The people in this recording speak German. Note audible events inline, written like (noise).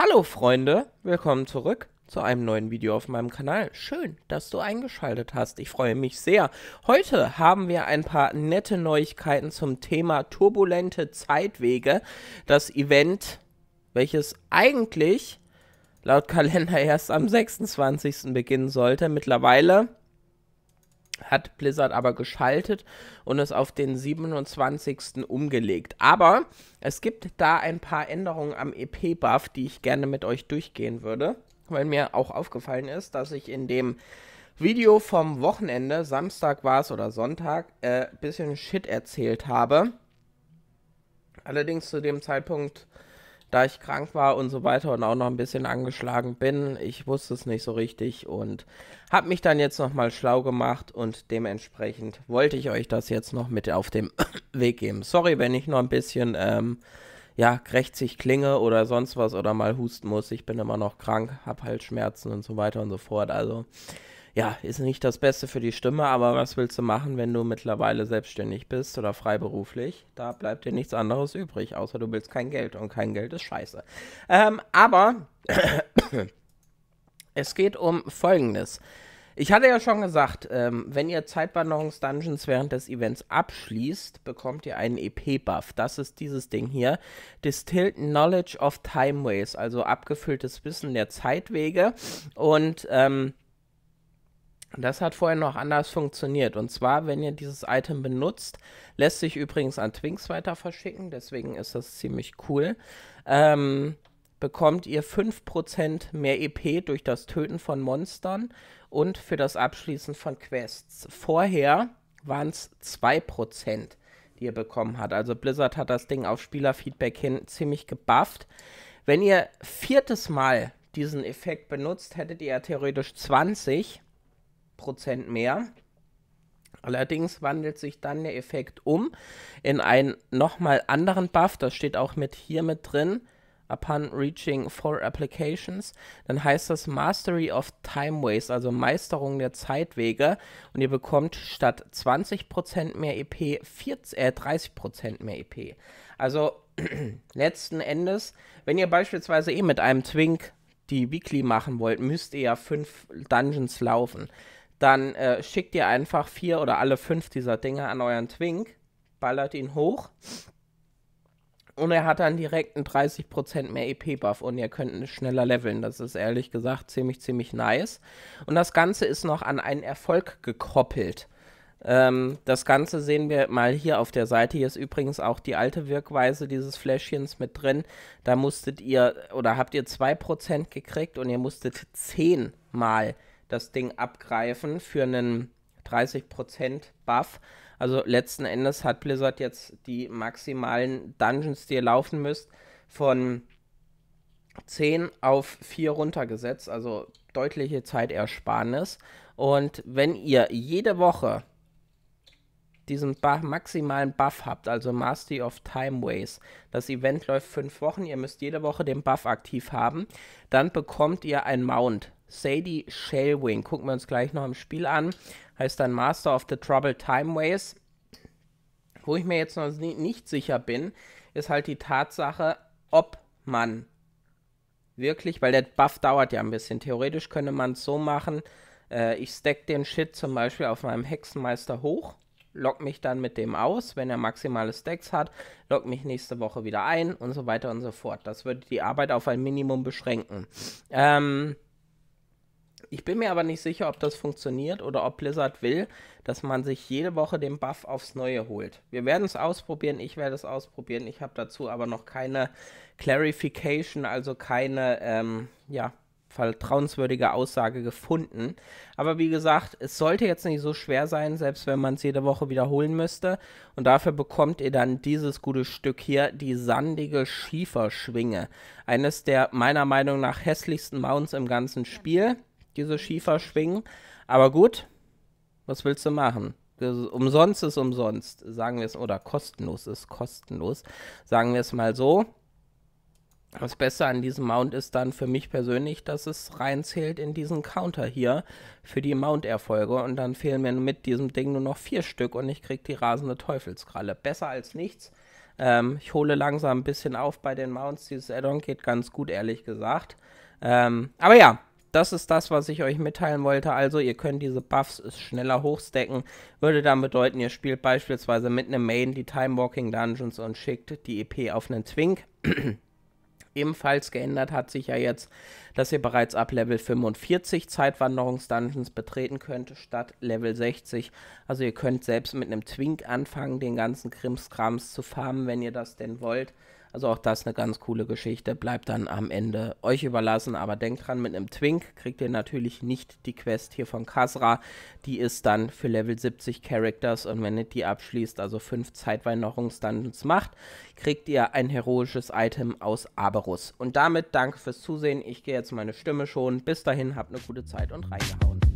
Hallo Freunde, willkommen zurück zu einem neuen Video auf meinem Kanal. Schön, dass du eingeschaltet hast. Ich freue mich sehr. Heute haben wir ein paar nette Neuigkeiten zum Thema turbulente Zeitwege. Das Event, welches eigentlich laut Kalender erst am 26. beginnen sollte. Mittlerweile hat Blizzard aber geschaltet und es auf den 27. umgelegt. Aber es gibt da ein paar Änderungen am EP-Buff, die ich gerne mit euch durchgehen würde, weil mir auch aufgefallen ist, dass ich in dem Video vom Wochenende, Samstag war es oder Sonntag, ein äh, bisschen Shit erzählt habe. Allerdings zu dem Zeitpunkt da ich krank war und so weiter und auch noch ein bisschen angeschlagen bin. Ich wusste es nicht so richtig und habe mich dann jetzt nochmal schlau gemacht und dementsprechend wollte ich euch das jetzt noch mit auf dem (coughs) Weg geben. Sorry, wenn ich noch ein bisschen, ähm, ja, krächzig klinge oder sonst was oder mal husten muss. Ich bin immer noch krank, habe halt Schmerzen und so weiter und so fort. Also ja, ist nicht das Beste für die Stimme, aber was willst du machen, wenn du mittlerweile selbstständig bist oder freiberuflich? Da bleibt dir nichts anderes übrig, außer du willst kein Geld und kein Geld ist scheiße. Ähm, aber (clears throat) es geht um Folgendes. Ich hatte ja schon gesagt, ähm, wenn ihr Zeitwanderungs-Dungeons während des Events abschließt, bekommt ihr einen EP-Buff. Das ist dieses Ding hier. Distilled Knowledge of Timeways, also abgefülltes Wissen der Zeitwege. Und ähm, das hat vorher noch anders funktioniert. Und zwar, wenn ihr dieses Item benutzt, lässt sich übrigens an Twinks weiter verschicken, deswegen ist das ziemlich cool. Ähm, bekommt ihr 5% mehr EP durch das Töten von Monstern und für das Abschließen von Quests. Vorher waren es 2%, die ihr bekommen habt. Also Blizzard hat das Ding auf Spielerfeedback hin ziemlich gebufft. Wenn ihr viertes Mal diesen Effekt benutzt, hättet ihr theoretisch 20 Prozent mehr. Allerdings wandelt sich dann der Effekt um in einen nochmal anderen Buff. Das steht auch mit hier mit drin. Upon reaching four applications, dann heißt das Mastery of Time Timeways, also Meisterung der Zeitwege. Und ihr bekommt statt 20% mehr EP 40, äh, 30% mehr EP. Also (clears throat) letzten Endes, wenn ihr beispielsweise eh mit einem Twink die Weekly machen wollt, müsst ihr ja fünf Dungeons laufen dann äh, schickt ihr einfach vier oder alle fünf dieser Dinge an euren Twink, ballert ihn hoch und er hat dann direkt einen 30% mehr EP-Buff und ihr könnt schneller leveln. Das ist ehrlich gesagt ziemlich, ziemlich nice. Und das Ganze ist noch an einen Erfolg gekoppelt. Ähm, das Ganze sehen wir mal hier auf der Seite. Hier ist übrigens auch die alte Wirkweise dieses Fläschchens mit drin. Da musstet ihr oder habt ihr 2% gekriegt und ihr musstet 10 mal das Ding abgreifen für einen 30% Buff. Also letzten Endes hat Blizzard jetzt die maximalen Dungeons, die ihr laufen müsst, von 10 auf 4 runtergesetzt, also deutliche Zeitersparnis. Und wenn ihr jede Woche diesen Buff, maximalen Buff habt, also Mastery of Timeways, das Event läuft fünf Wochen, ihr müsst jede Woche den Buff aktiv haben, dann bekommt ihr ein Mount Sadie Shellwing. Gucken wir uns gleich noch im Spiel an. Heißt dann Master of the Troubled Timeways. Wo ich mir jetzt noch nicht sicher bin, ist halt die Tatsache, ob man wirklich, weil der Buff dauert ja ein bisschen. Theoretisch könnte man es so machen, äh, ich stack den Shit zum Beispiel auf meinem Hexenmeister hoch, lock mich dann mit dem aus, wenn er maximale Stacks hat, lock mich nächste Woche wieder ein und so weiter und so fort. Das würde die Arbeit auf ein Minimum beschränken. Ähm, ich bin mir aber nicht sicher, ob das funktioniert oder ob Blizzard will, dass man sich jede Woche den Buff aufs Neue holt. Wir werden es ausprobieren, ich werde es ausprobieren. Ich habe dazu aber noch keine Clarification, also keine ähm, ja, vertrauenswürdige Aussage gefunden. Aber wie gesagt, es sollte jetzt nicht so schwer sein, selbst wenn man es jede Woche wiederholen müsste. Und dafür bekommt ihr dann dieses gute Stück hier, die sandige Schieferschwinge. Eines der meiner Meinung nach hässlichsten Mounts im ganzen Spiel diese Schieferschwingen. Aber gut, was willst du machen? Umsonst ist umsonst, sagen wir es, oder kostenlos ist kostenlos, sagen wir es mal so. Das Beste an diesem Mount ist dann für mich persönlich, dass es reinzählt in diesen Counter hier für die Mount-Erfolge und dann fehlen mir mit diesem Ding nur noch vier Stück und ich krieg die rasende Teufelskralle. Besser als nichts. Ähm, ich hole langsam ein bisschen auf bei den Mounts. Dieses Addon geht ganz gut, ehrlich gesagt. Ähm, aber ja, das ist das, was ich euch mitteilen wollte. Also ihr könnt diese Buffs schneller hochstecken. Würde dann bedeuten, ihr spielt beispielsweise mit einem Main die Time Walking Dungeons und schickt die EP auf einen Twink. (clears throat) Ebenfalls geändert hat sich ja jetzt, dass ihr bereits ab Level 45 Zeitwanderungsdungeons betreten könnt, statt Level 60. Also ihr könnt selbst mit einem Twink anfangen, den ganzen Krimskrams zu farmen, wenn ihr das denn wollt. Also auch das eine ganz coole Geschichte, bleibt dann am Ende euch überlassen. Aber denkt dran, mit einem Twink kriegt ihr natürlich nicht die Quest hier von Kasra. Die ist dann für Level 70 Characters und wenn ihr die abschließt, also fünf Zeitweinerungs-Dungeons macht, kriegt ihr ein heroisches Item aus Aberus. Und damit danke fürs Zusehen. Ich gehe jetzt meine Stimme schon. Bis dahin, habt eine gute Zeit und reingehauen.